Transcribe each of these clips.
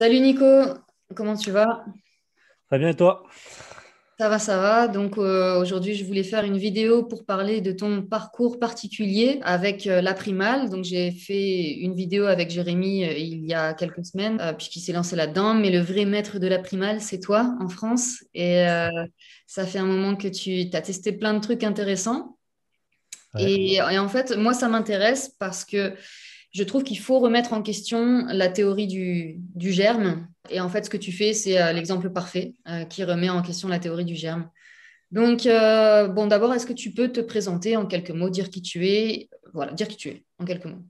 Salut Nico, comment tu vas Très bien et toi Ça va, ça va. Donc euh, aujourd'hui, je voulais faire une vidéo pour parler de ton parcours particulier avec euh, la primale. Donc j'ai fait une vidéo avec Jérémy euh, il y a quelques semaines, puisqu'il s'est lancé là-dedans. Mais le vrai maître de la primale, c'est toi en France. Et ça fait un moment que tu as testé plein de trucs intéressants. et, en fait, moi, ça m'intéresse parce que je trouve qu'il faut remettre en question la théorie du, germe. Et en fait, ce que tu fais, c'est euh, l'exemple parfait euh, qui remet en question la théorie du germe. Donc, euh, bon, d'abord, est-ce que tu peux te présenter en quelques mots, dire qui tu es Voilà, dire qui tu es en quelques mots.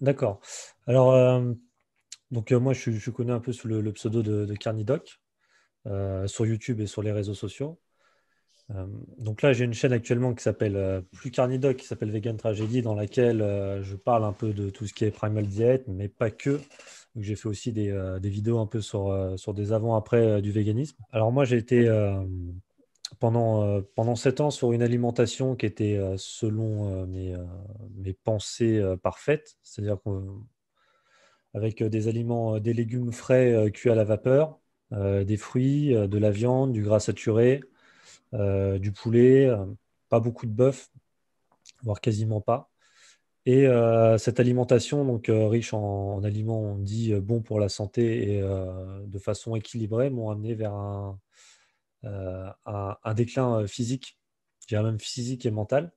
D'accord. Alors, donc, moi, je, suis connais un peu sous le, pseudo de, de Carnidoc sur YouTube et sur les réseaux sociaux. Euh, donc là, j'ai une chaîne actuellement qui s'appelle euh, plus Carnidoc, qui s'appelle Vegan Tragedy, dans laquelle euh, je parle un peu de tout ce qui est primal diet, mais pas que. J'ai fait aussi des, vidéos un peu sur, sur des avant-après du véganisme. Alors moi, j'ai été pendant, pendant 7 ans sur une alimentation qui était selon mes, mes pensées parfaites, c'est-à-dire avec des aliments, des légumes frais cuits à la vapeur, des fruits, de la viande, du gras saturé. Euh, du poulet, euh, pas beaucoup de bœuf, voire quasiment pas. Et euh, cette alimentation, donc riche en, aliments, on dit bon pour la santé et de façon équilibrée, m'ont amené vers un, déclin physique, j'ai même physique et mental.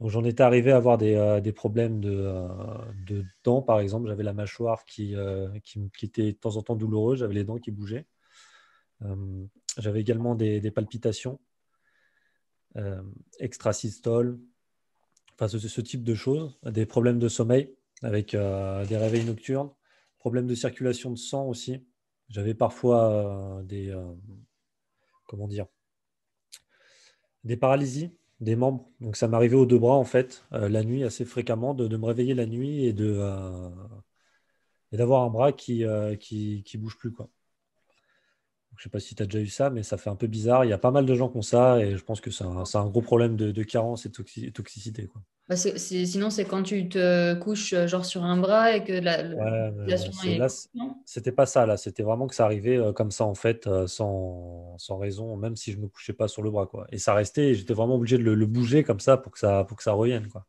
Donc j'en étais arrivé à avoir des, problèmes de, dents, par exemple. J'avais la mâchoire qui, qui, était de temps en temps douloureuse, j'avais les dents qui bougeaient. j'avais également des palpitations euh, extrasystole, enfin ce, type de choses, des problèmes de sommeil avec euh, des réveils nocturnes, problèmes de circulation de sang aussi. J'avais parfois euh, des comment dire des paralysies des membres. Donc ça m'arrivait aux deux bras en fait la nuit assez fréquemment de, me réveiller la nuit et de d'avoir un bras qui, qui, qui bouge plus quoi. Je ne sais pas si tu as déjà eu ça, mais ça fait un peu bizarre. Il y a pas mal de gens qui ont ça et je pense que c'est un, gros problème de, carence et de toxicité. Bah, sinon, c'est quand tu te couches euh, genre sur un bras et que la, ouais, C'était pas ça, là. C'était vraiment que ça arrivait euh, comme ça, en fait, euh, sans, raison, même si je ne me couchais pas sur le bras. Quoi. Et ça restait, j'étais vraiment obligé de le, bouger comme ça pour que ça, pour que ça revienne. Quoi.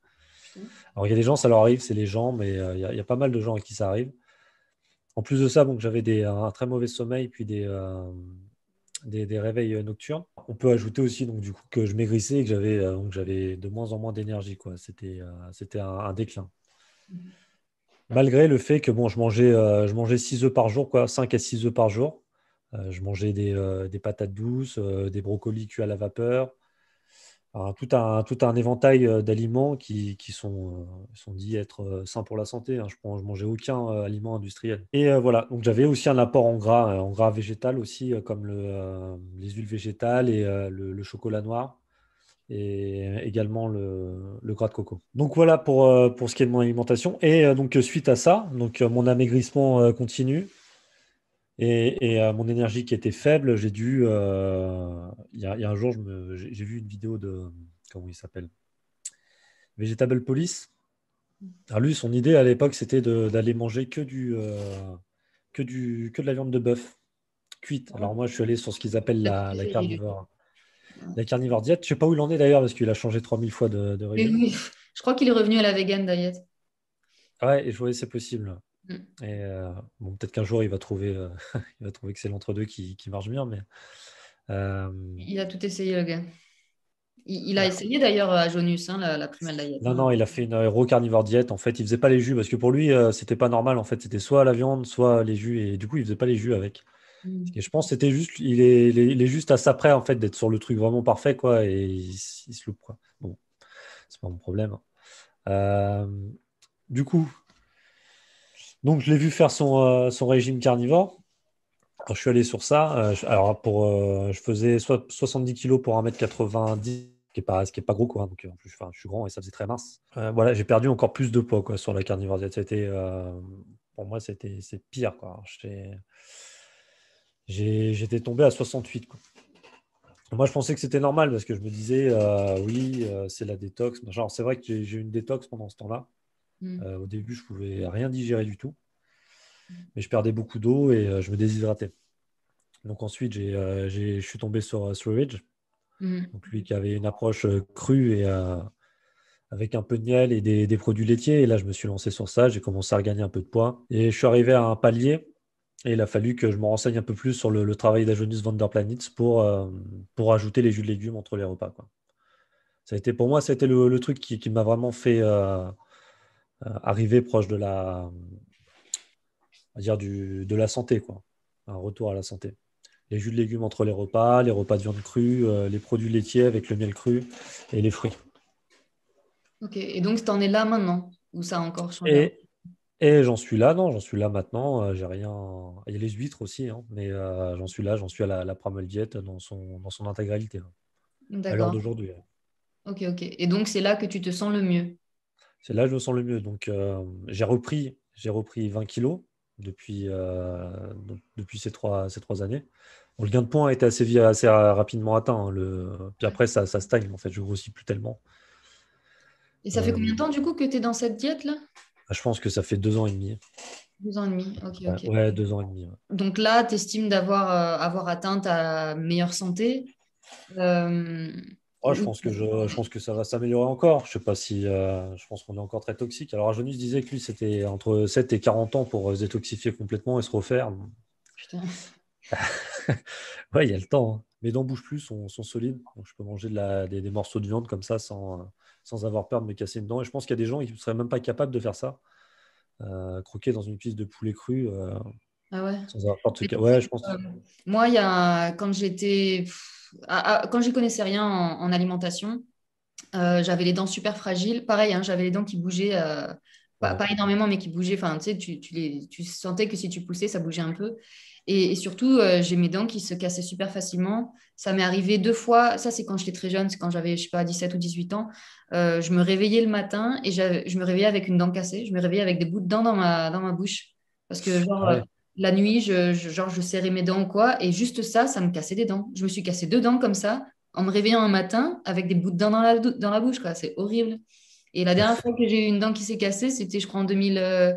Alors, il y a des gens, ça leur arrive, c'est les gens, mais il y, il y, a pas mal de gens à qui ça arrive. En plus de ça, donc j'avais un très mauvais sommeil, puis des, euh, réveils euh, nocturnes. On peut ajouter aussi donc, du coup, que je maigrissais et que j'avais, euh, de moins en moins d'énergie. C'était, un, déclin. Mm-hmm. Malgré le fait que bon, je mangeais, je mangeais œufs par jour, quoi, 5 à 6 œufs par jour. je mangeais des, des patates douces, des brocolis cuits à la vapeur, tout, un, tout un éventail d'aliments qui, qui sont, sont dits être sains pour la santé. Hein. Je ne mangeais aucun aliment industriel. Et voilà, donc j'avais aussi un apport en gras, en gras végétal aussi, comme les huiles végétales et le, chocolat noir et également le, le, gras de coco. Donc voilà pour, pour ce qui est de mon alimentation. Et donc suite à ça, donc, mon amaigrissement continue. Et, euh, mon énergie qui était faible, j'ai dû. Euh, il y, a, un jour, j'ai vu une vidéo de. Comment il s'appelle Vegetable Police. Alors lui, son idée à l'époque, c'était d'aller manger que, du, euh, que, du, que de la viande de bœuf cuite. Ah. Alors moi, je suis allé sur ce qu'ils appellent la, la, carnivore. Ah. La carnivore diète. Je ne sais pas où il en est d'ailleurs, parce qu'il a changé 3000 fois de, régime. Je crois qu'il est revenu à la vegan diète Ouais, et je voyais c'est possible. Mm. Et euh, bon, peut-être qu'un jour, il va trouver, euh, il va trouver que c'est l'entre-deux qui, qui, marche mieux Mais, euh, Il a tout essayé, le gars. Il, a bah, essayé d'ailleurs à Jonus hein, la, la, Non, hein. non, il a fait une héros carnivore diète. En fait, il faisait pas les jus parce que pour lui, c'était pas normal. En fait, c'était soit la viande, soit les jus. Et du coup, il faisait pas les jus avec. Mm. Et je pense c'était juste, il est, juste à sa près en fait d'être sur le truc vraiment parfait quoi, et il, se loupe quoi. Bon, c'est pas mon problème. du coup, donc, je l'ai vu faire euh, son, régime carnivore. Quand je suis allé sur ça. Euh, alors, pour, euh, je faisais 70 kg pour 1m90 pas, ce qui est pas gros quoi. Hein. Donc je suis grand et ça faisait très mince. voilà, j'ai perdu encore plus de poids quoi sur la carnivore C'était pour moi c'était pire quoi. J'étais tombé à 68 Moi, je pensais que c'était normal parce que je me disais, oui, c'est la détox. Genre, c'est vrai que j'ai eu une détox pendant ce temps-là. Mm. Euh, au début, je pouvais rien digérer du tout, mm. mais je perdais beaucoup d'eau et euh, je me déshydratais. Donc ensuite, j'ai, euh, je suis tombé sur Surridge, mm. donc lui qui avait une approche crue et avec un peu de miel et des, produits laitiers. Et là, je me suis lancé sur ça, j'ai commencé à regagner un peu de poids et je suis arrivé à un palier. Et il a fallu que je me renseigne un peu plus sur le, travail d'Ajonus van pour, pour ajouter les jus de légumes entre les repas. Quoi. Ça a été, pour moi, c'était le, truc qui m'a vraiment fait euh, arriver proche de la, dire de la santé, quoi. un retour à la santé. Les jus de légumes entre les repas, les repas de viande crue, euh, les produits laitiers avec le miel cru et les fruits. Ok, et donc tu en es là maintenant Ou ça encore changé Et, et j'en suis là, non, j'en suis là maintenant. Euh, j'ai rien. Il y a les huîtres aussi, hein, mais j'en suis là, j'en suis à la, la diète dans son, dans son intégralité, d'accord hein. à l'heure d'aujourd'hui. Ok, ok. Et donc c'est là que tu te sens le mieux c'est là que je me sens le mieux. Donc, euh, j'ai repris, repris 20 kilos depuis, euh, depuis ces trois, ces trois années. le gain de poids a été assez, assez rapidement atteint. Hein, puis après, ça, stagne. En fait, je grossis plus tellement. Et ça fait combien de euh, temps du coup que tu es dans cette diète là ah, Je pense que ça fait deux ans et demi. Deux ans et demi, ok. deux ans et demi. Donc là, tu estimes d'avoir avoir atteint ta meilleure santé. Ah, je, pense que je, pense que ça va s'améliorer encore. Je sais pas si euh, je pense qu'on est encore très toxique. Alors, Ajonis disait que lui, c'était entre 7 et 40 ans pour euh, se détoxifier complètement et se refaire. Putain. ouais, il y a le temps. Hein. Mes dents bougent plus, sont, sont solides. je peux manger des, morceaux de viande comme ça euh, sans, avoir peur de me casser une dent. Et je pense qu'il y a des gens qui ne seraient même pas capables de faire ça. croquer dans une piste de poulet cru. ah ouais. Sans ouais, je pense. moi, il y a quand j'étais quand ah, ah, quand j'y connaissais rien en, alimentation, euh, j'avais les dents super fragiles. Pareil, hein, j'avais les dents qui bougeaient, euh, pas, énormément, mais qui bougeaient. Enfin, tu tu, les, tu sentais que si tu poussais, ça bougeait un peu. Et, surtout, euh, j'ai mes dents qui se cassaient super facilement. Ça m'est arrivé deux fois. Ça, c'est quand j'étais très jeune, c'est quand j'avais, je sais pas, 17 ou 18 ans. je me réveillais le matin et je me réveillais avec une dent cassée. Je me réveillais avec des bouts de dents dans ma, dans ma bouche. Parce que, genre, ah la nuit, je, genre, je serrais mes dents ou quoi, et juste ça, ça me cassait des dents. Je me suis cassé deux dents comme ça, en me réveillant un matin, avec des bouts de dents dans la, bouche, quoi. C'est horrible. Et la dernière fois que j'ai eu une dent qui s'est cassée, c'était, je crois, en, euh,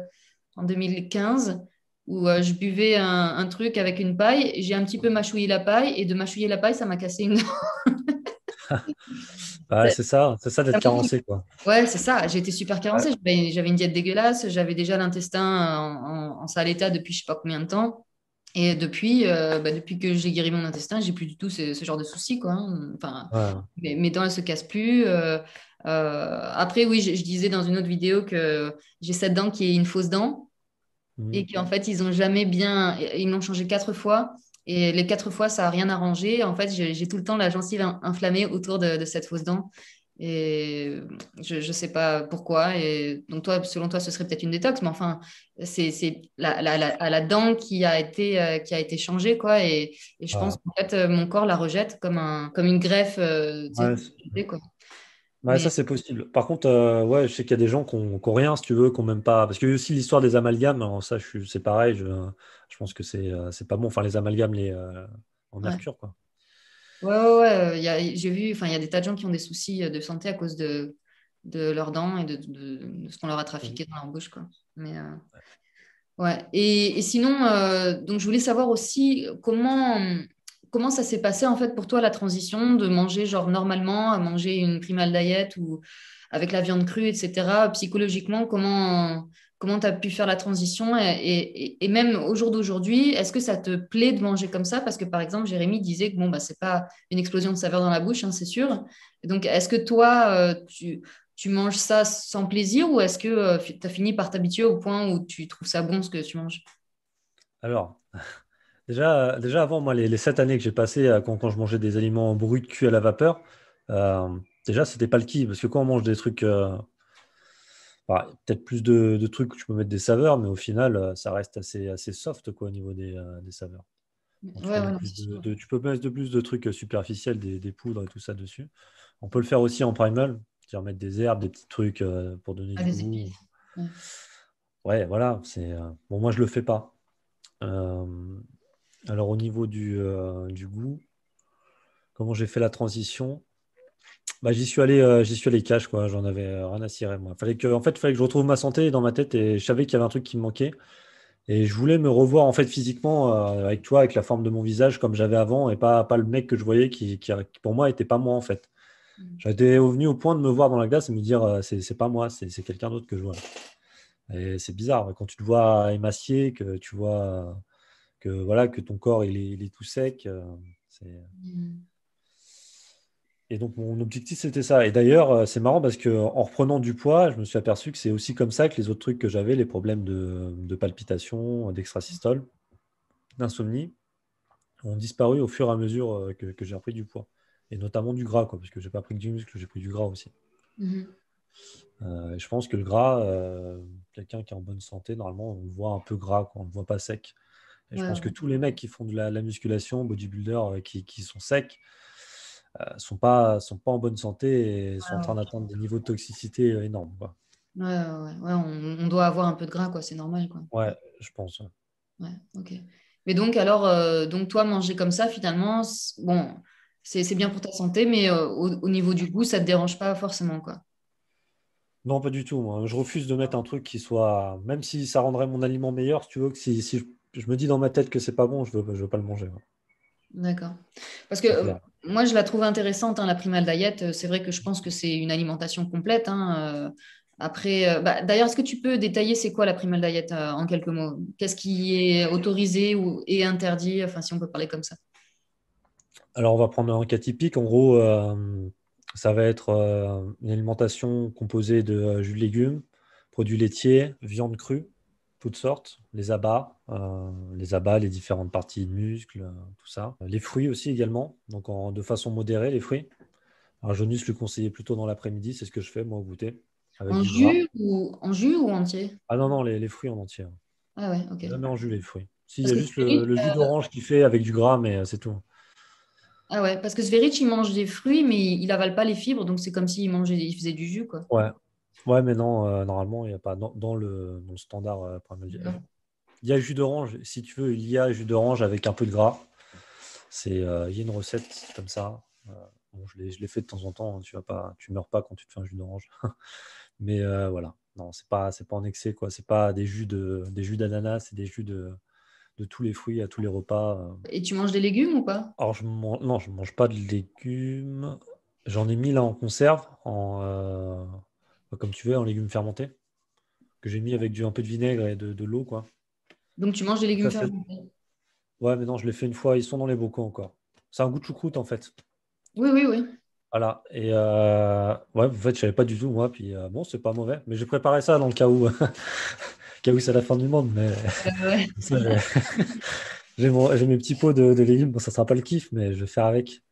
en 2015, où euh, je buvais un, un, truc avec une paille, j'ai un petit peu mâchouillé la paille, et de mâchouiller la paille, ça m'a cassé une dent. Bah, c'est ça, c'est ça d'être carencé. Quoi. Ouais, c'est ça. J'ai été super carencé. J'avais une diète dégueulasse. J'avais déjà l'intestin euh, en, sale état depuis je ne sais pas combien de temps. Et depuis, euh, bah, depuis que j'ai guéri mon intestin, je n'ai plus du tout ce, genre de soucis. Quoi. Hein. mes, dents, elles se cassent plus. Euh, après, oui, je, disais dans une autre vidéo que j'ai cette dent qui est une fausse dent. Mmh. Et qu'en fait, ils n'ont jamais bien. Ils m'ont changé quatre fois. Et les quatre fois, ça n'a rien arrangé. En fait, j'ai tout le temps la gencive inflammée autour de, cette fausse dent. Et je ne sais pas pourquoi. Et donc, toi, selon toi, ce serait peut-être une détox, mais enfin, c'est la, la, dent qui a été, euh, qui a été changée, quoi. Et, je pense que euh, mon corps la rejette comme, un, comme une greffe. Euh, quoi ça c'est possible. Par contre, euh, ouais, je sais qu'il y a des gens qui n'ont rien, si tu veux, qui n'ont même pas. Parce qu'il y a aussi l'histoire des amalgames, hein, ça c'est pareil, je, je, pense que c'est euh, pas bon. Enfin, les amalgames les, euh, en mercure, Oui, quoi. Ouais, ouais, j'ai vu, enfin, il y a des tas de gens qui ont des soucis de santé à cause de, de leurs dents et de, ce qu'on leur a trafiqué mmh. dans leur bouche, quoi. Mais, ouais. Et, et sinon, donc, je voulais savoir aussi comment comment ça s'est passé en fait pour toi la transition de manger genre normalement à manger une primal diet ou avec la viande crue, etc. Psychologiquement, comment comment tu as pu faire la transition et, même au jour d'aujourd'hui, est-ce que ça te plaît de manger comme ça Parce que par exemple, Jérémy disait que bon, bah, c'est pas une explosion de saveur dans la bouche, hein, c'est sûr. donc, est-ce que toi, euh, tu, tu, manges ça sans plaisir ou est-ce que euh, tu as fini par t'habituer au point où tu trouves ça bon ce que tu manges Alors, Déjà, euh, déjà avant, moi, les, sept années que j'ai passées euh, quand, je mangeais des aliments bruts de cul à la vapeur, euh, déjà, c'était pas le qui. Parce que quand on mange des trucs, euh, bah, peut-être plus de, trucs trucs, tu peux mettre des saveurs, mais au final, ça reste assez, assez soft quoi, au niveau des, des saveurs. tu, peux mettre de plus de trucs superficiels, des, poudres et tout ça dessus. On peut le faire aussi en primal, dire mettre des herbes, des petits trucs pour donner ah, du goût. Ouais. voilà. C'est bon, moi je le fais pas. Euh, alors au niveau euh, du, goût, comment j'ai fait la transition bah, j'y suis allé, euh, j'y suis allé cash quoi. J'en avais euh, rien à cirer moi. Fallait que, en fait, fallait que je retrouve ma santé dans ma tête et je savais qu'il y avait un truc qui me manquait. Et je voulais me revoir en fait physiquement avec toi, avec la forme de mon visage comme j'avais avant et pas, pas le mec que je voyais qui, pour moi était pas moi en fait. Mm. J'étais venu au point de me voir dans la glace et me dire c'est pas moi, c'est quelqu'un d'autre que je vois. Et c'est bizarre quand tu te vois émacié, que tu vois que voilà que ton corps il est, tout sec. Euh, mm. Et donc mon objectif c'était ça. Et d'ailleurs euh, c'est marrant parce que en reprenant du poids, je me suis aperçu que c'est aussi comme ça que les autres trucs que j'avais, les problèmes de, palpitations, d'insomnie, ont disparu au fur et à mesure euh, que, j'ai repris du poids. Et notamment du gras, quoi, parce que j'ai pas pris que du muscle, j'ai pris du gras aussi. Mm-hmm. je pense que le gras, quelqu'un qui est en bonne santé, normalement, on voit un peu gras, on ne le voit pas sec je pense que tous les mecs qui font de la, musculation, bodybuilder, euh, qui, sont secs, ne euh, sont pas sont pas en bonne santé et sont en ah, train d'atteindre des niveaux de toxicité euh, énormes. Quoi. Ouais, on, on, doit avoir un peu de gras, quoi. C'est normal, quoi. Ouais, je pense. Ouais, ok. Mais donc, alors, donc toi, manger comme ça, finalement, bon, c'est bien pour ta santé, mais au, niveau du goût, ça ne te dérange pas forcément, quoi. Non, pas du tout. Je refuse de mettre un truc qui soit, même si ça rendrait mon aliment meilleur, si tu veux, que si, si, je me dis dans ma tête que c'est pas bon, je veux, veux pas le manger. D'accord. Parce que euh, moi, je la trouve intéressante, hein, la primal diet. Euh, c'est vrai que je pense que c'est une alimentation complète. Hein, euh. Après, bah, d'ailleurs, est-ce que tu peux détailler c'est quoi la primal diet en quelques mots Qu'est-ce qui est autorisé ou interdit Enfin, si on peut parler comme ça. Alors, on va prendre un cas typique. En gros, ça va être une alimentation composée de jus de légumes, produits laitiers, viande crue, toutes sortes, les abats, euh, les abats, les différentes parties de muscles, euh, tout ça. Euh, les fruits aussi également, donc en, de façon modérée, les fruits. Alors, Jonus lui conseillait plutôt dans l'après-midi, c'est ce que je fais moi goûter. en, jus ou, en jus ou entier Ah non, non, les, fruits en entier. Ah ouais, ok. Jamais en jus les fruits. Si, y a juste le, jus d'orange qui fait avec du gras, mais c'est tout. Ah ouais, parce que Sverich, il mange des fruits, mais il avale pas les fibres, donc c'est comme s'il mangeait, il faisait du jus, quoi. Ouais, Ouais, mais non, euh, normalement, il n'y a pas dans, le, standard euh, Il y a jus d'orange, si tu veux, il y a jus d'orange avec un peu de gras. C'est, euh, il y a une recette comme ça. bon, je l'ai, fait de temps en temps. Hein, tu ne pas, meurs pas quand tu te fais un jus d'orange. mais voilà, non, c'est pas, c'est pas en excès quoi. C'est pas des jus de, des jus d'ananas, c'est des jus de, de tous les fruits à tous les repas. Et tu manges des légumes ou pas Alors je ne non, je mange pas de légumes. J'en ai mis là en conserve, en bah, comme tu veux, en légumes fermentés, que j'ai mis avec un peu de vinaigre et de, l'eau. quoi. Donc tu manges des légumes fermentés Ouais, mais non, je l'ai fait une fois, ils sont dans les bocaux encore. C'est un goût de choucroute en fait. Oui, oui, oui. Voilà, et euh, ouais, en fait, je savais pas du tout, moi, puis euh, bon, c'est pas mauvais, mais j'ai préparé ça dans le cas où, cas où c'est la fin du monde, mais euh, j'ai mes petits pots de, légumes, bon, ça sera pas le kiff, mais je vais faire avec.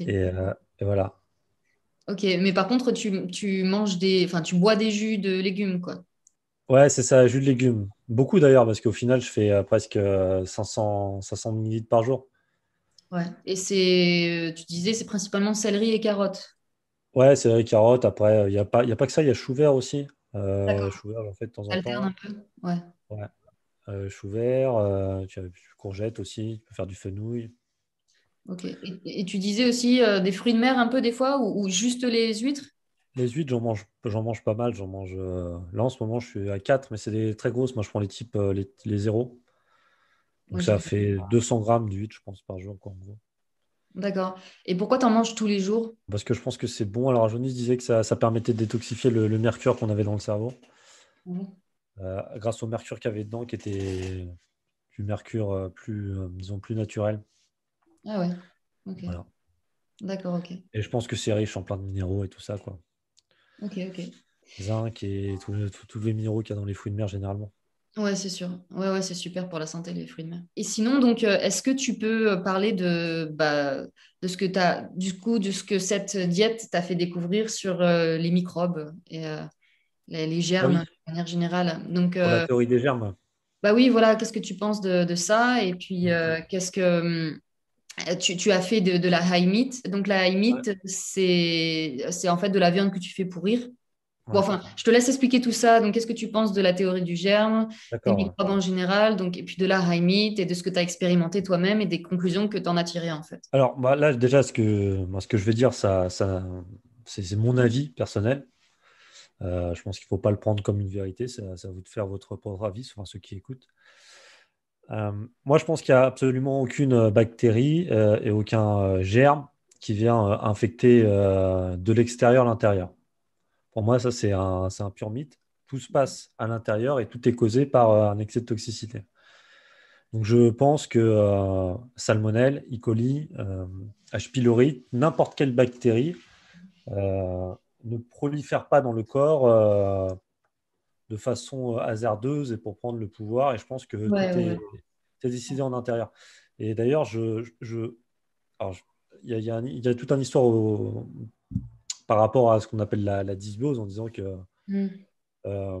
et voilà. Ok, mais par contre, tu, tu manges des, enfin, tu bois des jus de légumes, quoi. Ouais, c'est ça, jus de légumes. Beaucoup d'ailleurs, parce qu'au final, je fais euh, presque 500, euh, 500 millilitres par jour. Ouais, et c'est, euh, tu disais, c'est principalement céleri et carottes. Ouais, céleri et carottes. Après, il n'y a, pas, a pas que ça, il y a chou vert aussi. Euh, chou vert, en fait, de temps en temps. un peu, ouais. ouais. chou vert, euh, tu as courgette aussi, tu peux faire du fenouil. Ok. Et, tu disais aussi euh, des fruits de mer un peu des fois ou, juste les huîtres Les huîtres, j'en mange, j'en mange pas mal. J'en mange. Euh, là en ce moment, je suis à 4, mais c'est des très grosses. Moi, je prends les types euh, les, zéros. Donc ça fait 200 grammes d'huîtres, je pense, par jour, en gros. D'accord. Et pourquoi tu en manges tous les jours Parce que je pense que c'est bon. Alors, Johnny disait que ça, permettait de détoxifier le, mercure qu'on avait dans le cerveau. Mmh. grâce au mercure qu'il y avait dedans, qui était du mercure plus, disons, plus naturel. Ah ouais. D'accord, ok. Et je pense que c'est riche en plein de minéraux et tout ça, quoi. Ok, ok. Zinc et tous les minéraux qu'il y a dans les fruits de mer généralement. Ouais, c'est sûr. Ouais, ouais, c'est super pour la santé, les fruits de mer. Et sinon, donc, euh, est-ce que tu peux euh, parler de, bah, de ce que as, du coup, de ce que cette diète t'a fait découvrir sur euh, les microbes et les, germes, ah de manière générale donc, La théorie des germes. Bah oui, voilà, qu'est-ce que tu penses de, de ça Et puis, qu'est-ce que hum, euh, tu, as fait de, la high meat. Donc, la high meat, c'est en fait de la viande que tu fais pourrir. enfin, je te laisse expliquer tout ça. Donc, qu'est-ce que tu penses de la théorie du germe, des microbes en général, donc, et puis de la high meat et de ce que tu as expérimenté toi-même et des conclusions que tu en as tirées, en fait Alors, bah, là, déjà, ce que, je vais dire, ça, c'est mon avis personnel. Euh, je pense qu'il ne faut pas le prendre comme une vérité. Ça, ça vous de faire votre propre avis, enfin, ceux qui écoutent. Euh, moi, je pense qu'il n'y a absolument aucune euh, bactérie euh, et aucun germe qui vient infecter de l'extérieur l'intérieur. Pour moi, ça, c'est un, un, pur mythe. Tout se passe à l'intérieur et tout est causé par un excès de toxicité. Donc, je pense que salmonelle, E. coli, H. pylori, n'importe quelle bactérie ne prolifère pas dans le corps de façon euh, hasardeuse et pour prendre le pouvoir. Et je pense que c'est décidé en intérieur. Et d'ailleurs, je, je, il y, y, y a, toute une histoire au, par rapport à ce qu'on appelle la, la, dysbiose en disant que hmm. euh,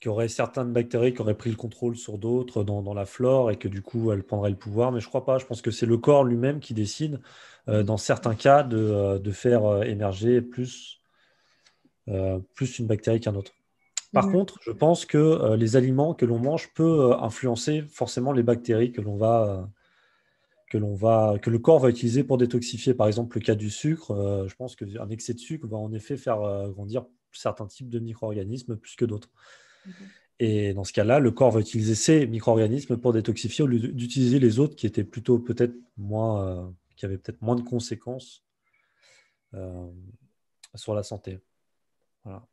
qu'il y aurait certaines bactéries qui auraient pris le contrôle sur d'autres dans, la flore et que du coup elles prendraient le pouvoir. Mais je crois pas. Je pense que c'est le corps lui-même qui décide, euh, dans certains cas, de, de faire émerger plus, plus une bactérie qu'un autre. Par contre, je pense que euh, les aliments que l'on mange peuvent euh, influencer forcément les bactéries que l'on va, euh, que l'on va, que le corps va utiliser pour détoxifier. Par exemple, le cas du sucre, je pense qu'un excès de sucre va en effet faire grandir certains types de micro-organismes plus que d'autres. Mhm. Et dans ce cas-là, le corps va utiliser ces micro-organismes pour détoxifier au lieu d'utiliser les autres qui étaient plutôt peut-être moins, qui avaient peut-être moins de conséquences sur la santé. Voilà.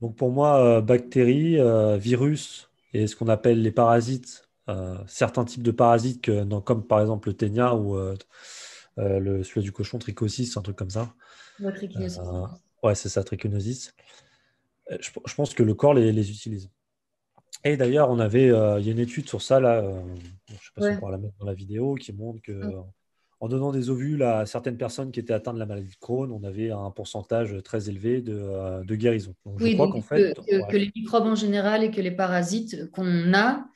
Donc pour moi, euh, bactéries, euh, virus et ce qu'on appelle les parasites, euh, certains types de parasites, comme par exemple le ténia ou le, celui du cochon, trichosis, un truc comme ça. Oui, ouais, c'est ça, trichinosis. Je, pense que le corps les, utilise. Et d'ailleurs, on avait, il y a une étude sur ça là, je ne sais pas si on pourra la mettre dans la vidéo, qui montre que mm en donnant des ovules à certaines personnes qui étaient atteintes de la maladie de Crohn, on avait un pourcentage très élevé de, euh, guérison. je crois donc euh, fait, que, les microbes en général et que les parasites qu'on a, ça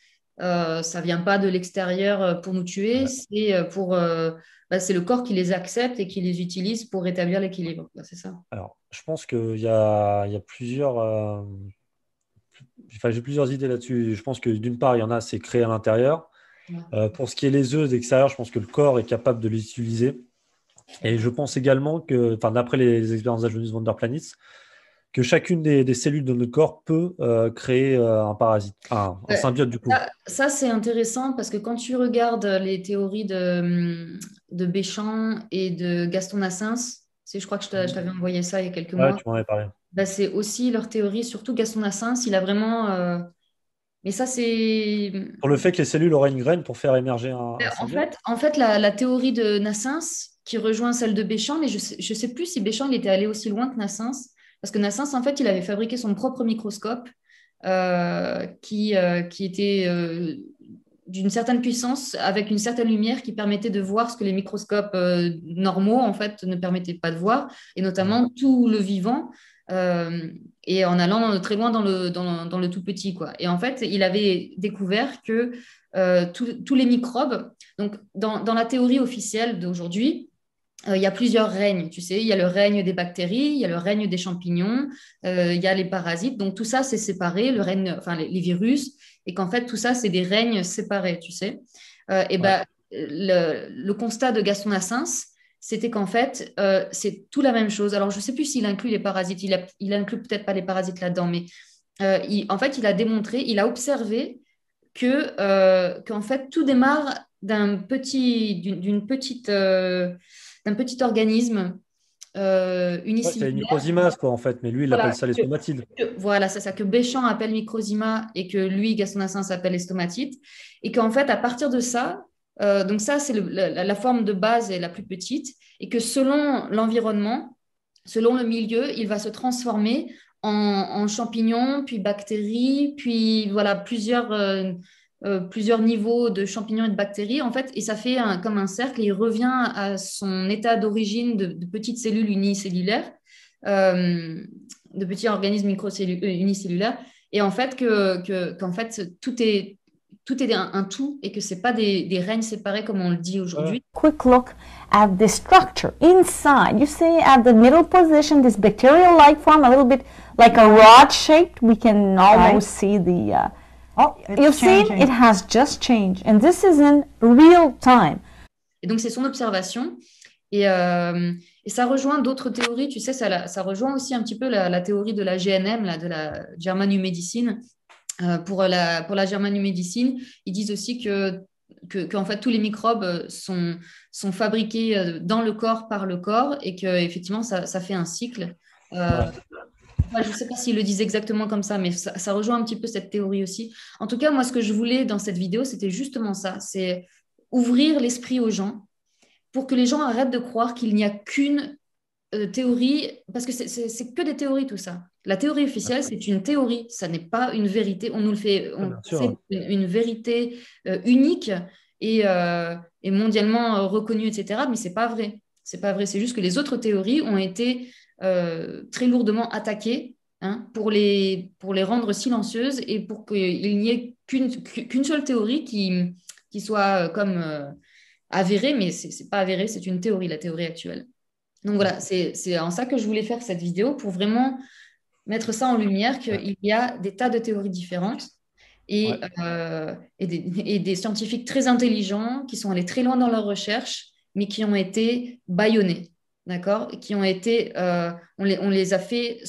euh, ça vient pas de l'extérieur pour nous tuer, c'est pour bah, le corps qui les accepte et qui les utilise pour rétablir l'équilibre. Bah, c'est ça. Alors, je pense qu'il y a, y a, plusieurs. j'ai plusieurs idées là-dessus. Je pense que d'une part, il y en a, c'est créé à l'intérieur. Euh, pour ce qui est les œufs extérieurs, je pense que le corps est capable de les utiliser. Et je pense également que, enfin, d'après les expériences d'Ajonis Wonder que chacune des, cellules de notre corps peut euh, créer euh, un parasite, un, symbiote du coup. Ça, c'est intéressant parce que quand tu regardes les théories de, hum, de Béchamp et de Gaston Nassens, je crois que je t'avais envoyé ça il y a quelques mois. Tu m'en avais parlé. Bah, c'est aussi leur théorie, surtout Gaston Assens, il a vraiment mais ça, c'est. Pour le fait que les cellules auraient une graine pour faire émerger un. en, fait, en fait, la, théorie de Nassens, qui rejoint celle de Béchamp, mais je ne sais, plus si Béchamp il était allé aussi loin que Nassens, parce que Nassens, en fait, il avait fabriqué son propre microscope euh, euh, qui, était euh, d'une certaine puissance, avec une certaine lumière qui permettait de voir ce que les microscopes normaux, en fait, ne permettaient pas de voir, et notamment tout le vivant. Euh, et en allant très loin dans le, tout petit. Quoi. Et en fait, il avait découvert que euh, tous les microbes, donc dans, la théorie officielle d'aujourd'hui, euh, il y a plusieurs règnes, tu sais, il y a le règne des bactéries, il y a le règne des champignons, il y a les parasites, donc tout ça c'est séparé, le règne, enfin les, virus, et qu'en fait tout ça c'est des règnes séparés, tu sais. et ben le, le, constat de Gaston Assens, c'était qu'en fait, euh, c'est tout la même chose. Alors, je ne sais plus s'il inclut les parasites, il, a, il inclut peut-être pas les parasites là-dedans, mais euh, en fait, il a démontré, il a observé que euh, qu'en fait, tout démarre d'un petit, d'une, petite, d'un petit organisme euh, c'est une quoi, en fait, mais lui, il appelle ça l'estomatite. voilà, c'est ça, que Béchamp appelle microzima et que lui, Gaston Assin, s'appelle estomatite. Et qu'en fait, à partir de ça, euh, donc ça, c'est la, forme de base est la plus petite, et que selon l'environnement, selon le milieu, il va se transformer en, champignons, puis bactéries, puis voilà plusieurs, euh, euh, plusieurs niveaux de champignons et de bactéries en fait, et ça fait comme un cercle. Et il revient à son état d'origine de, petites cellules unicellulaires, de petits organismes microcellulaires, unicellulaires, et en fait que en fait tout est tout est un, tout et que c'est pas des, des règnes séparés comme on le dit aujourd'hui. Quick look at the structure inside. You see at the middle position this bacterial-like form, a little bit like a rod shaped. We can almost see the. Uh, oh, You see, it has just changed, and this is in real time. Et donc c'est son observation. Et, euh, et, ça rejoint d'autres théories, tu sais, ça, ça rejoint aussi un petit peu la, la, théorie de la GNM, là, de la German Medicine, euh, pour la, pour la Médicine, ils disent aussi que que, en fait tous les microbes euh, sont, sont fabriqués euh, dans le corps par le corps et que effectivement ça, ça fait un cycle. je ne sais pas s'ils le disent exactement comme ça, mais ça, ça, rejoint un petit peu cette théorie aussi. En tout cas, moi, ce que je voulais dans cette vidéo, c'était justement ça, c'est ouvrir l'esprit aux gens pour que les gens arrêtent de croire qu'il n'y a qu'une euh, théorie, parce que c'est que des théories tout ça. La théorie officielle, c'est une théorie, ça n'est pas une vérité. On nous le fait, on ah, une, vérité euh, unique et, euh, et mondialement reconnue, etc. Mais c'est pas vrai. C'est pas vrai. C'est juste que les autres théories ont été très lourdement attaquées hein, pour, les, pour les rendre silencieuses et pour qu'il n'y ait qu'une seule théorie qui, qui soit comme avérée, mais c'est pas avéré, c'est une théorie, la théorie actuelle. Donc voilà, c'est en ça que je voulais faire cette vidéo pour vraiment mettre ça en lumière qu'il y a des tas de théories différentes euh, et, des, scientifiques très intelligents qui sont allés très loin dans leurs recherches, mais qui ont été bâillonnés, d'accord Qui ont été, euh, on, les, a fait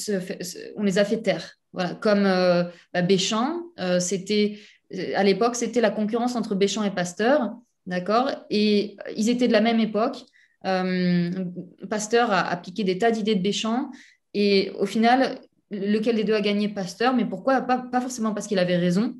on les a fait taire. Voilà, comme euh, bah, Béchamp, c'était à l'époque c'était la concurrence entre Béchamp et Pasteur, d'accord Et ils étaient de la même époque. Euh, Pasteur a appliqué des tas d'idées de Béchamp. Et au final, lequel des deux a gagné Pasteur Mais pourquoi pas, forcément parce qu'il avait raison.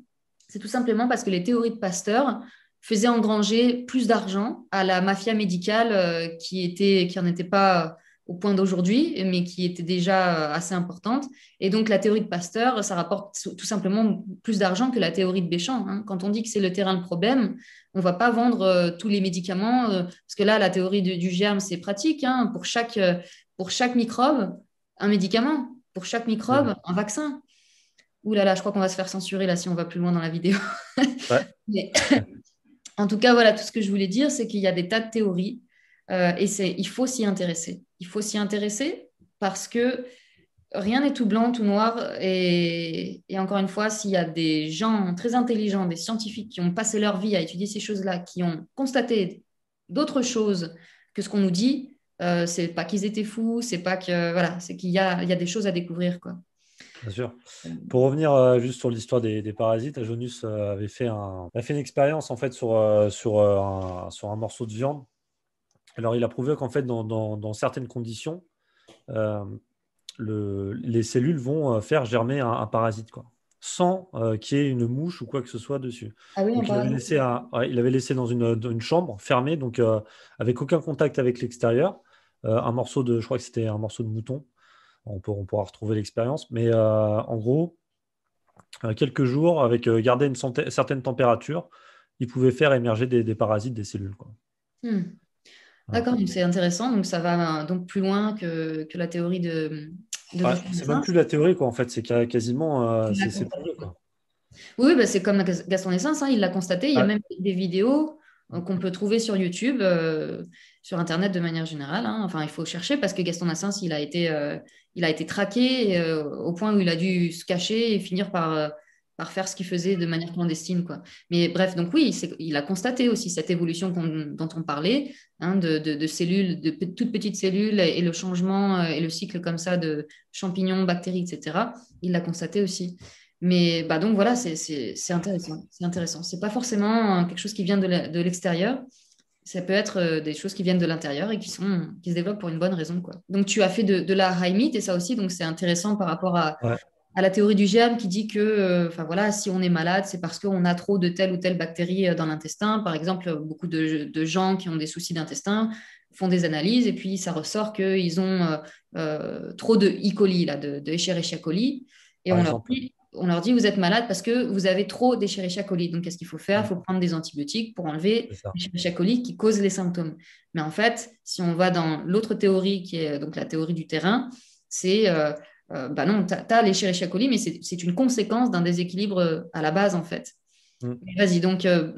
C'est tout simplement parce que les théories de Pasteur faisaient engranger plus d'argent à la mafia médicale euh, qui, était, qui en était pas au point d'aujourd'hui, mais qui était déjà euh, assez importante. Et donc la théorie de Pasteur, ça rapporte tout simplement plus d'argent que la théorie de Béchamp. Hein. Quand on dit que c'est le terrain de problème, on va pas vendre euh, tous les médicaments, euh, parce que là, la théorie du germe, c'est pratique. Hein. Pour, chaque, pour chaque microbe, un médicament. Pour chaque microbe, un vaccin. Ouh là là, je crois qu'on va se faire censurer là si on va plus loin dans la vidéo. en tout cas, voilà, tout ce que je voulais dire, c'est qu'il y a des tas de théories et il faut s'y intéresser il faut s'y intéresser parce que rien n'est tout blanc, tout noir. Et, encore une fois, s'il y a des gens très intelligents, des scientifiques qui ont passé leur vie à étudier ces choses-là, qui ont constaté d'autres choses que ce qu'on nous dit, euh, c'est pas qu'ils étaient fous, c'est pas que voilà, c'est qu'il y a, il y a des choses à découvrir quoi. Bien sûr. Pour revenir euh, juste sur l'histoire des, parasites, Ajonus euh, avait fait, un, fait une expérience en fait sur, euh, sur, sur un morceau de viande alors, il a prouvé qu'en fait, dans, certaines conditions, euh, les cellules vont euh, faire germer un, parasite, quoi, sans euh, qu'il y ait une mouche ou quoi que ce soit dessus. Ah il, avait laissé dans une, chambre fermée, donc avec aucun contact avec l'extérieur, un morceau de, je crois que c'était un morceau de mouton. On, pourra retrouver l'expérience, mais en gros, quelques jours, avec garder une certaine température, il pouvait faire émerger des, parasites des cellules. Quoi. Hmm. D'accord, donc c'est intéressant. Donc ça va donc plus loin que, la théorie de. c'est même plus la théorie, quoi, en fait. C'est quasiment. Euh, oui, bah, c'est comme Gaston Essence, hein, il l'a constaté. Il y a même des vidéos euh, qu'on peut trouver sur YouTube, euh, sur Internet de manière générale. Hein. Enfin, il faut chercher parce que Gaston Assens, il a été, il a été traqué au point où il a dû se cacher et finir par par faire ce qu'il faisait de manière clandestine. Quoi. Mais bref, donc oui, il a constaté aussi cette évolution dont on parlait, hein, de, cellules, de toutes petites cellules et le changement euh, et le cycle comme ça de champignons, bactéries, etc. Il l'a constaté aussi. Mais bah, donc voilà, c'est intéressant. C'est intéressant. C'est pas forcément quelque chose qui vient de l'extérieur. Ça peut être euh, des choses qui viennent de l'intérieur et qui, sont, qui se développent pour une bonne raison. Quoi. Donc, tu as fait de, la high et ça aussi, donc c'est intéressant par rapport à, à la théorie du germe qui dit que euh, enfin voilà, si on est malade, c'est parce qu'on a trop de telle ou telle bactérie euh, dans l'intestin. Par exemple, beaucoup de, gens qui ont des soucis d'intestin font des analyses et puis ça ressort qu'ils ont euh, trop de E. coli, là, de, de coli. Et on leur, dit, on leur dit, vous êtes malade parce que vous avez trop d'Escherichia coli. Donc, qu'est-ce qu'il faut faire Il faut prendre des antibiotiques pour enlever l'Escherichia coli qui cause les symptômes. Mais en fait, si on va dans l'autre théorie, qui est donc la théorie du terrain, c'est euh, bah non, tu as, les chérichia mais c'est une conséquence d'un déséquilibre euh, à la base, en fait. Mm. Vas-y, donc, euh,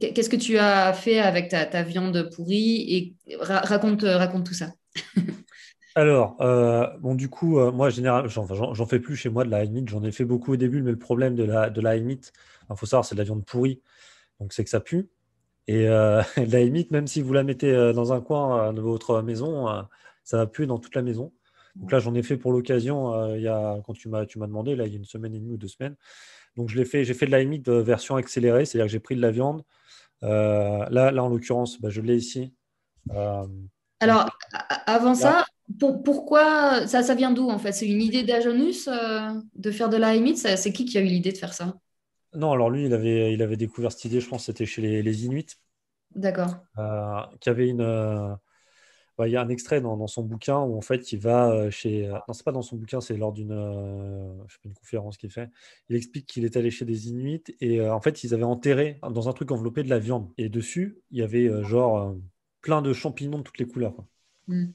qu'est-ce que tu as fait avec ta, viande pourrie et raconte, raconte tout ça. Alors, bon, du coup, moi moi, j'en fais plus chez moi de la limite. J'en ai fait beaucoup au début, mais le problème de la, de il faut savoir, c'est de la viande pourrie. Donc, c'est que ça pue. Et la limite même si vous la mettez dans un coin de votre maison, ça va puer dans toute la maison. Donc là, j'en ai fait pour l'occasion, euh, quand tu m'as, tu m'as demandé, là, il y a une semaine et demie ou deux semaines. Donc je l'ai j'ai fait de la version accélérée, c'est-à-dire que j'ai pris de la viande. Euh, là, là, en l'occurrence, bah, je l'ai ici. Euh, alors, avant ça, pourquoi ça, vient d'où en fait C'est une idée d'Agenus de faire de la C'est qui qui a eu l'idée de faire ça non, alors lui, il avait, il avait découvert cette idée, je pense, c'était chez les, Inuits. D'accord. qui avait une, bah, il y a un extrait dans, son bouquin où en fait il va euh, chez. Euh, non, c'est pas dans son bouquin, c'est lors d'une euh, une conférence qu'il fait. Il explique qu'il est allé chez des Inuits et en fait ils avaient enterré dans un truc enveloppé de la viande. Et dessus, il y avait genre plein de champignons de toutes les couleurs. Hmm.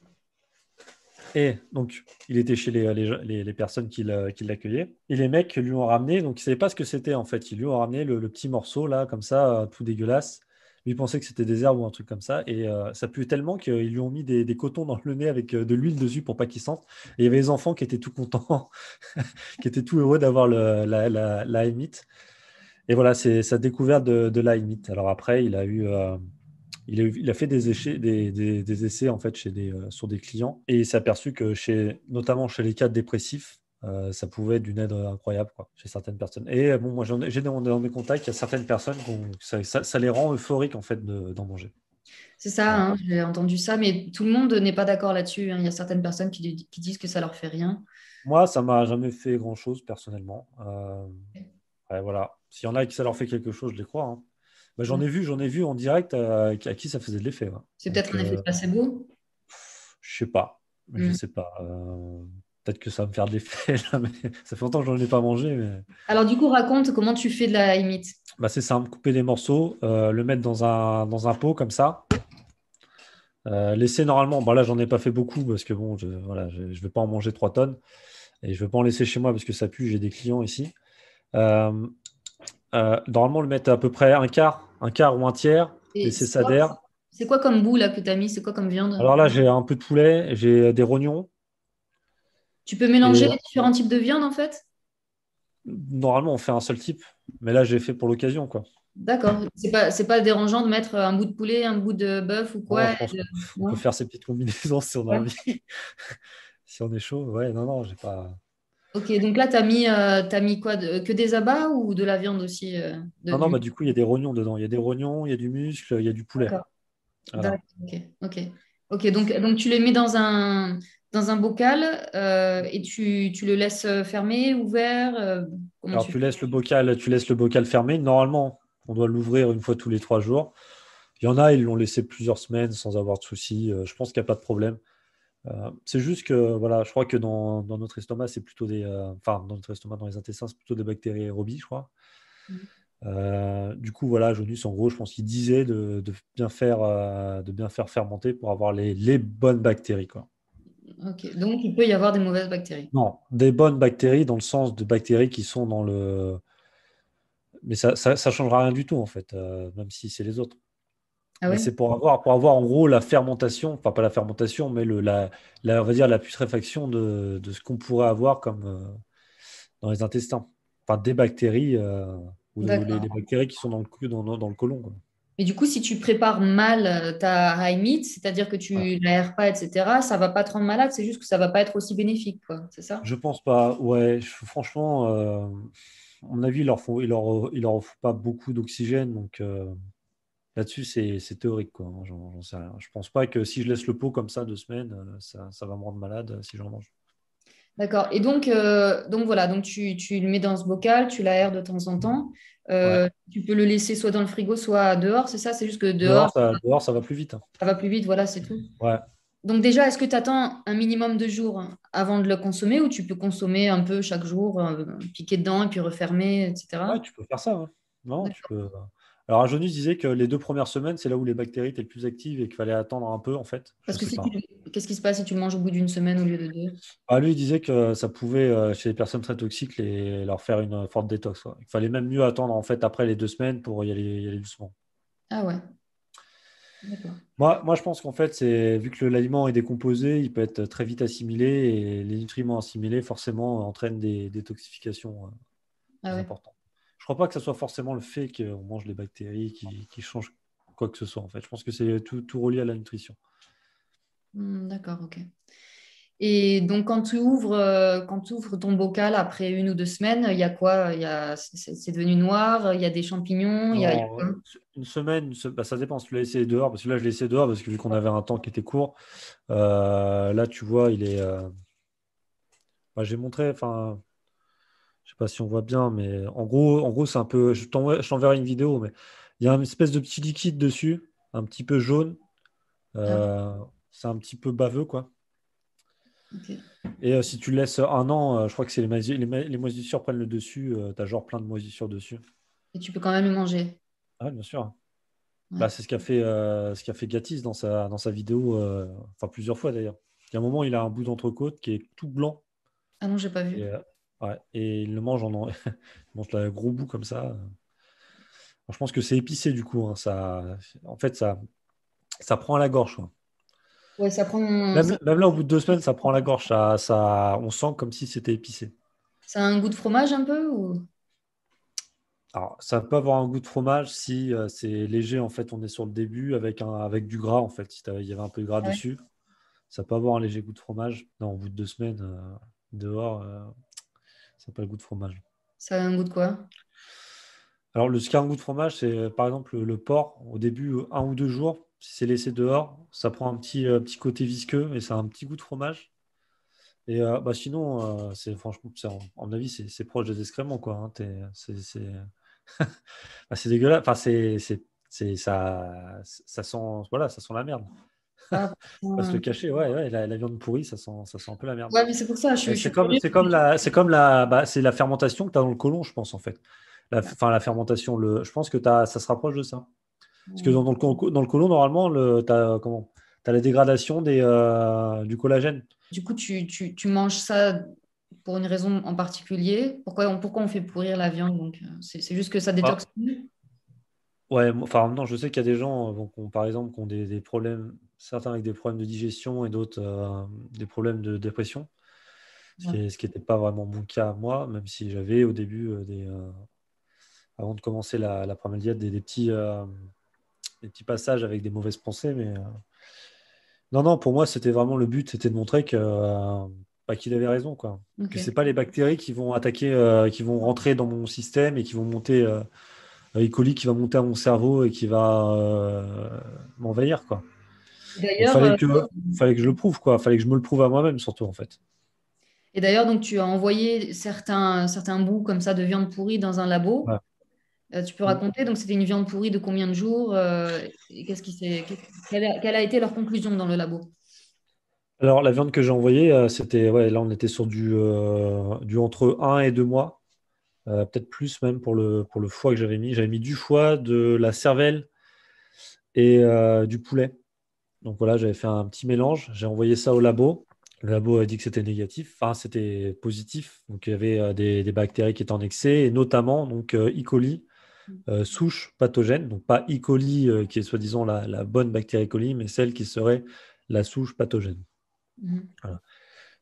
Et donc, il était chez les, personnes qui l'accueillaient. Et les mecs lui ont ramené, donc il ne savait pas ce que c'était en fait. Ils lui ont ramené le, petit morceau là, comme ça, tout dégueulasse il pensait que c'était des herbes ou un truc comme ça. Et euh, ça pue tellement qu'ils lui ont mis des, cotons dans le nez avec euh, de l'huile dessus pour pas qu'il sente. Et il y avait les enfants qui étaient tout contents, qui étaient tout heureux d'avoir la, la, Et voilà, c'est sa découverte de, la limite. Alors après, il a eu. Euh, il fait des, des, essais en fait chez sur des clients et il s'est aperçu que chez, notamment chez les cas dépressifs, euh, ça pouvait être d'une aide incroyable quoi, chez certaines personnes. Et euh, bon, moi, j'ai dans, dans, mes contacts, il y a certaines personnes, ça, ça, ça, les rend euphoriques en fait d'en manger. C'est ça, hein, j'ai entendu ça, mais tout le monde n'est pas d'accord là-dessus. Hein. Il y a certaines personnes qui, disent que ça leur fait rien. Moi, ça m'a jamais fait grand-chose personnellement. Euh, voilà. S'il y en a qui ça leur fait quelque chose, je les crois. Hein. Bah, j'en ai vu, j'en ai vu en direct à, qui ça faisait de l'effet. C'est peut-être un effet de placebo. Je sais pas, je hmm. sais pas. Peut-être que ça va me faire des l'effet, mais ça fait longtemps que je n'en ai pas mangé. Alors, du coup, raconte comment tu fais de la imite. Bah, c'est simple, couper des morceaux, euh, le mettre dans un, dans un pot comme ça. Euh, laisser normalement, bah là, j'en ai pas fait beaucoup parce que bon, je ne voilà, je, pas en manger 3 tonnes et je ne vais pas en laisser chez moi parce que ça pue, j'ai des clients ici. Euh, euh, normalement, le mettre à peu près un quart, un quart ou un tiers, et laisser ça d'air. C'est quoi comme boue là que tu as mis C'est quoi comme viande Alors là, j'ai un peu de poulet, j'ai des rognons, tu peux mélanger les différents types de viande en fait Normalement, on fait un seul type, mais là, j'ai fait pour l'occasion. quoi. D'accord. C'est pas, pas dérangeant de mettre un bout de poulet, un bout de bœuf ou quoi. On peut faire ces petites combinaisons si on a envie. si on est chaud, ouais, non, non, j'ai pas. Ok, donc là, tu as, mis, euh, mis quoi Que des abats ou de la viande aussi euh, Non, non, bah, du coup, il y a des rognons dedans. Il y a des rognons, il y a du muscle, il y a du poulet. D'accord. Ok, ok. Ok, donc, donc tu les mets dans un, dans un bocal euh, et tu, le laisses euh, fermé, ouvert euh, Alors tu, laisses le bocal, tu laisses le bocal fermé. Normalement, on doit l'ouvrir une fois tous les trois jours. Il y en a, ils l'ont laissé plusieurs semaines sans avoir de soucis. Je pense qu'il n'y a pas de problème. c'est juste que voilà, je crois que dans, notre estomac, c'est plutôt des, enfin dans notre estomac, dans les intestins, c'est plutôt des bactéries aérobies, je crois. Mm. du coup, voilà, Jonus, en gros, je pense qu'il disait de, bien faire, de bien faire fermenter pour avoir les, les bonnes bactéries, quoi donc il peut y avoir des mauvaises bactéries. Non, des bonnes bactéries dans le sens de bactéries qui sont dans le. Mais ça ne changera rien du tout en fait, euh, même si c'est les autres. Ah c'est pour avoir, pour avoir en gros la fermentation, enfin pas la fermentation, mais le, la, on dire la putréfaction de, ce qu'on pourrait avoir comme euh, dans les intestins, enfin des bactéries euh, ou les, bactéries qui sont dans le, cul, dans, le côlon. Mais du coup, si tu prépares mal euh, ta high meat, c'est-à-dire que tu ouais. l'aères pas, etc., ça va pas te rendre malade, c'est juste que ça va pas être aussi bénéfique, quoi. C'est ça Je pense pas. Ouais, franchement, euh, à mon avis, il leur faut, il leur, il leur faut pas beaucoup d'oxygène, donc euh, là-dessus, c'est théorique, quoi. ne Je pense pas que si je laisse le pot comme ça deux semaines, ça, ça va me rendre malade si j'en mange. D'accord. Et donc, euh, donc voilà, donc tu, le mets dans ce bocal, tu l'aères de temps en temps. Euh, tu peux le laisser soit dans le frigo, soit dehors, c'est ça C'est juste que dehors. Dehors ça, va plus vite. Hein. Ça va plus vite, voilà, c'est tout. Ouais. Donc déjà, est-ce que tu attends un minimum de jours avant de le consommer ou tu peux consommer un peu chaque jour, euh, piquer dedans et puis refermer, etc. Ouais, tu peux faire ça. Hein. Non, tu peux. Alors, Agenus disait que les deux premières semaines, c'est là où les bactéries étaient plus actives et qu'il fallait attendre un peu, en fait. Parce que qu'est-ce qui se passe si tu le manges au bout d'une semaine au lieu de deux bah, Lui, il disait que ça pouvait, euh, chez les personnes très toxiques, les... leur faire une forte détox. Il fallait même mieux attendre, en fait, après les deux semaines pour y aller, doucement. Ah ouais moi, moi, je pense qu'en fait, c'est vu que l'aliment est décomposé, il peut être très vite assimilé et les nutriments assimilés forcément entraînent des détoxifications euh, ah importantes je crois pas que ce soit forcément le fait qu'on mange les bactéries qui, qui, change quoi que ce soit, en fait. Je pense que c'est tout, relié à la nutrition. Hmm, d'accord, ok. Et donc, quand tu ouvres, euh, quand tu ton bocal après une ou deux semaines, il y a quoi Il c'est, devenu noir, il y a des champignons. il euh, Une semaine, bah, ça dépend. Si tu l'as laissé dehors, parce que là, je l'ai laissé dehors parce que vu qu'on avait un temps qui était court, euh, là, tu vois, il est. Bah, j'ai montré, enfin, je sais pas si on voit bien, mais en gros, en gros c'est un peu. Je t'enverrai une vidéo, mais il y a une espèce de petit liquide dessus, un petit peu jaune. Euh, ah c'est un petit peu baveux, quoi. Et euh, si tu le laisses un an, euh, je crois que c'est les, moisissures prennent le dessus. tu as genre plein de moisissures dessus. Et tu peux quand même le manger. Oui, ah, bien sûr. Bah, c'est ce qu'a fait, ce fait Gatis dans sa, dans sa vidéo, enfin plusieurs fois d'ailleurs. Il y a un moment, il a un bout d'entrecôte qui est tout blanc. Ah non, j'ai pas vu et il le mange en il mange le gros bout comme ça. je pense que c'est épicé du coup. Hein. ça, en fait, ça, ça prend à la gorge. Ouais, ça prend. Même, là, au bout de deux semaines, ça prend à la gorge. Ça, ça, on sent comme si c'était épicé. Ça a un goût de fromage un peu ou... Alors, ça peut avoir un goût de fromage si euh, c'est léger. En fait, on est sur le début avec, un, avec du gras. En fait, si il y avait un peu de gras dessus, ça peut avoir un léger goût de fromage. au bout de deux semaines, euh, dehors, euh, ça n'a pas le goût de fromage. Ça a un goût de quoi Alors, le, ce qui un goût de fromage, c'est euh, par exemple le porc. Au début, euh, un ou deux jours, si c'est laissé dehors, ça prend un petit, euh, petit côté visqueux et ça a un petit goût de fromage. Et bah, sinon, c'est franchement, en, mon avis, c'est proche des excréments. Hein. Bah, c'est dégueulasse. Enfin, c'est ça, ça sent, voilà, ça sent la merde. Parce ah, que va cacher, ouais, ouais la, viande pourrie, ça sent, ça sent un peu la merde. Ouais, mais c'est pour ça, je, Comme, c'est comme, la, c'est comme la, bah, c'est la fermentation que tu as dans le colon, je pense, en fait. Enfin, la, fermentation, le, je pense que as, ça se rapproche de ça. Parce que mm. dans, le, dans le colon, normalement, tu as, euh, comment, la dégradation des, euh, du collagène. Du coup, tu, tu, tu, manges ça pour une raison en particulier. Pourquoi on, pourquoi on fait pourrir la viande donc, euh, c'est, juste que ça détoxe. Ah. Ouais, enfin, non, je sais qu'il y a des gens, par exemple, qui ont des problèmes certains avec des problèmes de digestion et d'autres euh, des problèmes de dépression. Ce qui n'était pas vraiment mon cas à moi, même si j'avais au début, euh, des, euh, avant de commencer la, première diète, des, petits, petits passages avec des mauvaises pensées. Mais non, non, pour moi, c'était vraiment le but, c'était de montrer que pas bah, qu'il avait raison, quoi. Que c'est pas les bactéries qui vont attaquer, qui vont rentrer dans mon système et qui vont monter. E. qui va monter à mon cerveau et qui va m'envahir, quoi. Il euh, fallait, que, je le prouve, quoi. fallait que je me le prouve à moi-même, surtout, en fait. Et d'ailleurs, donc tu as envoyé certains, certains bouts comme ça de viande pourrie dans un labo. Euh, tu peux raconter, donc c'était une viande pourrie de combien de jours euh, et qu'est-ce qui quelle, a, été leur conclusion dans le labo Alors la viande que j'ai envoyée, c'était ouais, là on était sur du, du entre 1 et 2 mois, peut-être plus même pour le, pour le foie que j'avais mis. J'avais mis du foie, de la cervelle et du poulet. Donc voilà, j'avais fait un petit mélange, j'ai envoyé ça au labo. Le labo a dit que c'était négatif, enfin c'était positif. Donc il y avait euh, des, bactéries qui étaient en excès, et notamment donc euh, E. coli, mm. euh, souche pathogène, donc pas E. coli qui est soi-disant la, bonne bactérie e. coli, mais celle qui serait la souche pathogène. Mm.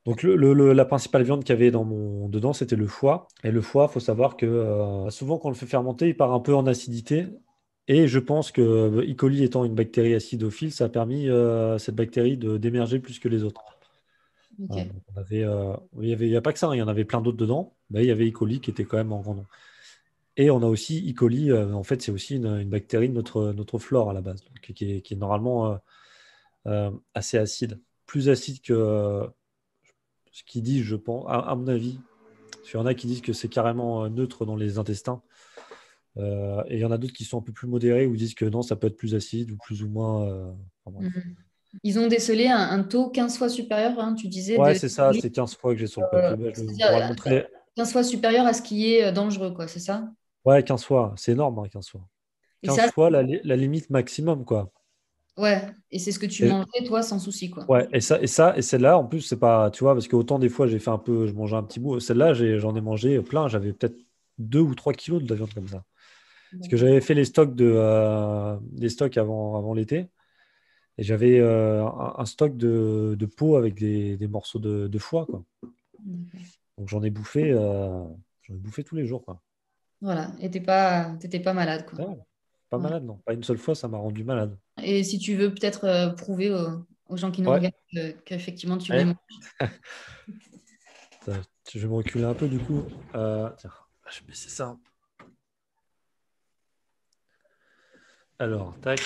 Donc la principale viande qu'il y avait dans mon, dedans, c'était le foie. Et le foie, il faut savoir que souvent quand on le fait fermenter, il part un peu en acidité. Et je pense que euh, E. coli étant une bactérie acidophile, ça a permis à euh, cette bactérie d'émerger plus que les autres. Euh, il n'y avait, pas que ça, hein, il y en avait plein d'autres dedans. Mais bah, il y avait E. coli qui était quand même en grand nombre. Et on a aussi E. coli, en fait, c'est aussi une, bactérie de notre, notre flore à la base, qui, est, normalement assez acide. Plus acide que ce qu'ils disent, je pense, à, mon avis, Il y en a qui disent que c'est carrément neutre dans les intestins. Euh, et il y en a d'autres qui sont un peu plus modérés ou disent que non, ça peut être plus acide ou plus ou moins. Euh, mhm. Ils ont décelé un, taux 15 fois supérieur, hein, tu disais. Ouais, c'est ça, c'est 15 fois que j'ai sur le euh, papier. 15 ben, fois supérieur à ce qui est dangereux, quoi, c'est ça Ouais, 15 fois, c'est énorme, 15 hein, fois. 15 fois la, limite maximum, quoi. Ouais, et c'est ce que tu mangeais, toi, sans souci, quoi. Ouais, et ça, et ça, et celle-là, en plus, c'est pas, tu vois, parce que autant des fois, j'ai fait un peu, je mangeais un petit bout, celle-là, j'en ai, mangé plein, j'avais peut-être 2 ou 3 kilos de la viande comme ça. Parce que j'avais fait les stocks, de, euh, stocks avant, l'été. Et j'avais euh, un, stock de, peau avec des, morceaux de, foie. Donc j'en ai, bouffé, euh, bouffé tous les jours. Voilà, et tu pas, pas malade. Quoi. pas malade, non. Pas une seule fois, ça m'a rendu malade. Et si tu veux peut-être prouver aux, gens qui nous regardent qu'effectivement tu les manges. Je vais me reculer un peu du coup. tiens, je vais baisser ça Alors, tac.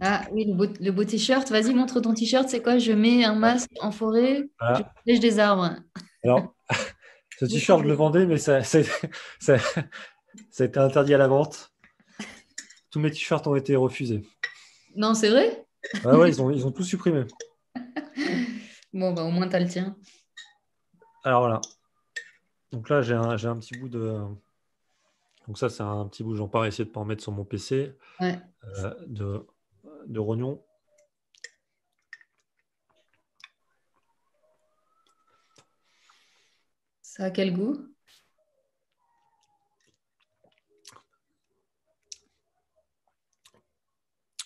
Ah oui, le beau, t-shirt. Vas-y, montre ton t-shirt. C'est quoi Je mets un masque en forêt, je protège des arbres. Alors, ce t-shirt, je le vendais, mais ça, a été interdit à la vente. Tous mes t-shirts ont été refusés. Non, c'est vrai Ah ouais, ils ont, tous ont supprimé. bon, bah, au moins, tu as le tien. Alors voilà. Donc là, j'ai un petit bout de. Donc ça, c'est un petit bout, j'en parle, essayer de ne pas en mettre sur mon PC. Euh, de, rognon. Ça a quel goût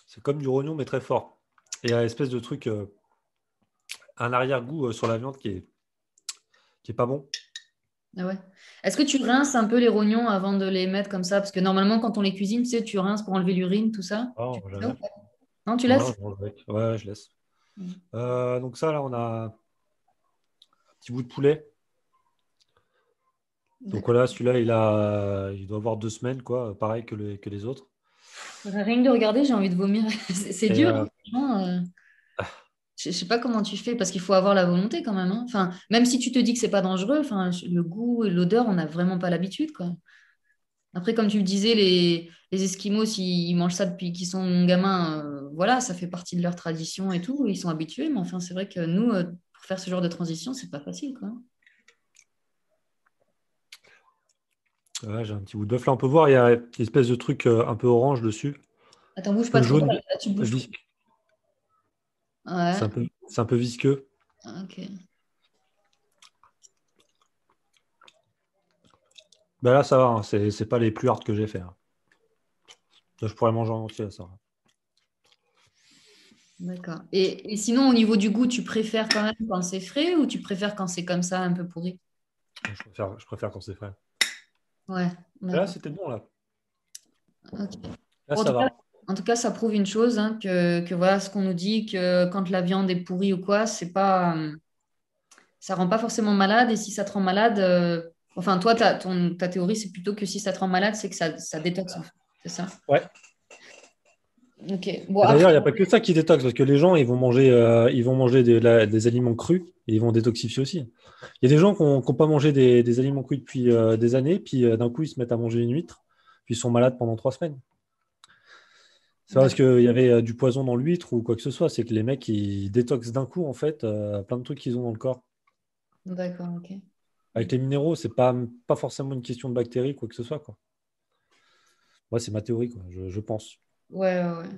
C'est comme du rognon, mais très fort. Et il y a espèce de truc, euh, un arrière-goût euh, sur la viande qui est, qui est pas bon. Ah Est-ce que tu rinces un peu les rognons avant de les mettre comme ça Parce que normalement, quand on les cuisine, tu tu rinces pour enlever l'urine, tout ça. Oh, non, tu laisses je Ouais, je laisse. Mm. Euh, donc ça, là, on a un petit bout de poulet. Donc voilà, celui-là, il, a... il doit avoir deux semaines, quoi, pareil que, que les autres. Rien que de regarder, j'ai envie de vomir. C'est dur, euh, hein, je sais pas comment tu fais parce qu'il faut avoir la volonté quand même. Hein. Enfin, même si tu te dis que c'est pas dangereux, enfin, le goût et l'odeur, on n'a vraiment pas l'habitude. Après, comme tu le disais, les, les Esquimaux, s'ils mangent ça depuis qu'ils sont gamins, euh, voilà, ça fait partie de leur tradition et tout. Ils sont habitués, mais enfin, c'est vrai que nous, euh, pour faire ce genre de transition, c'est pas facile. Quoi. j'ai un petit bout d'œuf. Là, on peut voir, il y a une espèce de truc euh, un peu orange dessus. Attends, bouge pas trop. Là, tu bouges. C'est un, peu, visqueux. Ok. Bah là, ça va, hein. ce c'est pas les plus hard que j'ai fait. Hein. je pourrais manger en entier, ça. D'accord. Et, sinon, au niveau du goût, tu préfères quand même quand c'est frais ou tu préfères quand c'est comme ça, un peu pourri je préfère, je préfère, quand c'est frais. Ouais. Là, c'était bon, là. Ok. Là, ça va. En tout cas, ça prouve une chose, hein, que, voilà ce qu'on nous dit, que quand la viande est pourrie ou quoi, c'est pas, euh, ça rend pas forcément malade. Et si ça te rend malade, euh, enfin, toi, ta, théorie, c'est plutôt que si ça te rend malade, c'est que ça, détoxe, c'est ça Ouais. D'ailleurs, il n'y a pas que ça qui détoxe, parce que les gens, ils vont manger, euh, ils vont manger des aliments crus et ils vont détoxifier aussi. Il y a des gens qui n'ont pas mangé des, aliments crus depuis des années, puis d'un coup, ils se mettent à manger une huître, puis ils sont malades pendant trois semaines. C'est parce qu'il y avait euh, du poison dans l'huître ou quoi que ce soit. C'est que les mecs, ils détoxent d'un coup, en fait, euh, plein de trucs qu'ils ont dans le corps. D'accord, ok. Avec les minéraux, c'est pas, pas forcément une question de bactéries, quoi que ce soit. Quoi. c'est ma théorie, je, pense. Ouais, ouais,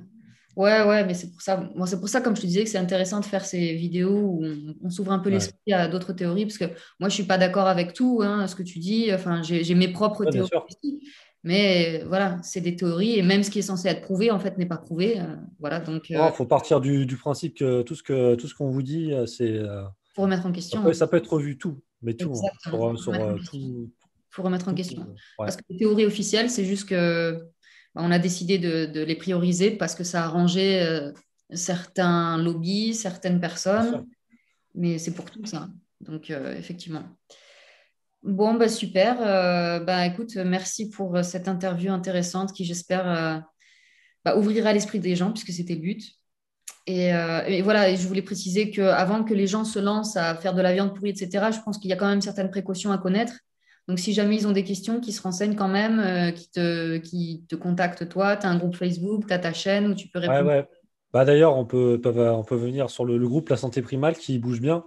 ouais. Ouais, mais c'est pour ça, moi c'est pour ça, comme je te disais, que c'est intéressant de faire ces vidéos où on, s'ouvre un peu l'esprit à d'autres théories, parce que moi, je ne suis pas d'accord avec tout, hein, ce que tu dis. Enfin, j'ai mes propres théories théories, mais euh, voilà, c'est des théories et même ce qui est censé être prouvé, en fait, n'est pas prouvé. Euh, voilà, donc. Il euh, oh, faut partir du, principe que tout ce que tout ce qu'on vous dit, c'est. pour remettre en question. Hein. Ça peut, être revu tout, mais tout. pour, hein, remettre, en question. Parce que les théories officielles, c'est juste que bah, on a décidé de, de, les prioriser parce que ça a arrangé certains lobbies, certaines personnes. Mais c'est pour tout ça. Donc effectivement. Bon, bah, super. Euh, bah, écoute, merci pour euh, cette interview intéressante qui, j'espère, euh, bah, ouvrira l'esprit des gens puisque c'était le but. Et, voilà, je voulais préciser que avant que les gens se lancent à faire de la viande pourrie, etc., je pense qu'il y a quand même certaines précautions à connaître. Donc, si jamais ils ont des questions, qu'ils se renseignent quand même, qu'ils te, qui te contactent toi. Tu as un groupe Facebook, tu as ta chaîne où tu peux répondre. Bah, D'ailleurs, on peut, on peut venir sur le, le groupe La Santé Primale qui bouge bien.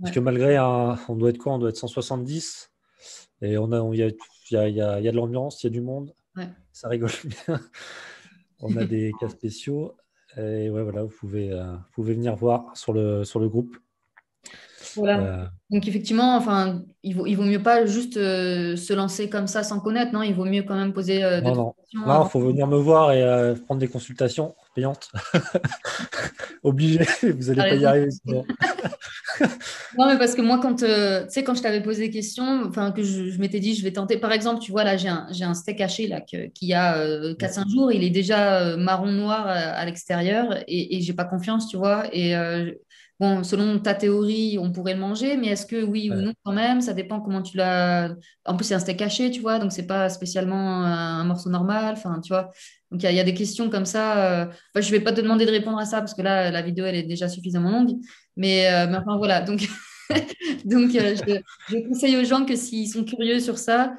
Parce que malgré On doit être quoi On doit être 170. Et on a, il y, a, de l'ambiance, il y a du monde. Ça rigole bien. on a des cas spéciaux. Et ouais, voilà, vous pouvez, euh, vous pouvez venir voir sur le, sur le groupe. Euh, Donc effectivement, enfin, il vaut, mieux pas juste euh, se lancer comme ça sans connaître, non Il vaut mieux quand même poser euh, des questions. Non, il faut venir me voir et prendre des consultations payantes. Obligé, vous n'allez pas y arriver. non, mais parce que moi, quand, quand je t'avais posé des questions, enfin, que je, m'étais dit, je vais tenter. Par exemple, tu vois, là, j'ai un, steak haché là, qui a 4-5 jours, il est déjà marron-noir à, l'extérieur et, et j'ai pas confiance, tu vois. Et bon, selon ta théorie, on pourrait le manger, mais est-ce que oui ou non quand même Ça dépend comment tu l'as. En plus, c'est un steak caché, tu vois, donc c'est pas spécialement un morceau normal. Enfin, tu vois. Donc il y, a des questions comme ça. Je euh, je vais pas te demander de répondre à ça parce que là, la vidéo elle est déjà suffisamment longue. Mais, euh, enfin voilà. Donc, euh, je, conseille aux gens que s'ils sont curieux sur ça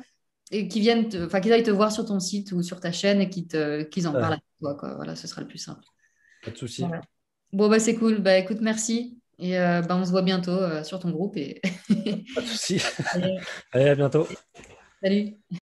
et qu'ils viennent, enfin qu'ils aillent te voir sur ton site ou sur ta chaîne et qu'ils en parlent à toi. Voilà, ce sera le plus simple. Pas de souci. Bon, bah, c'est cool. Bah, écoute, merci. Et euh, bah, on se voit bientôt euh, sur ton groupe. Et... Pas de soucis Allez, à bientôt. Salut.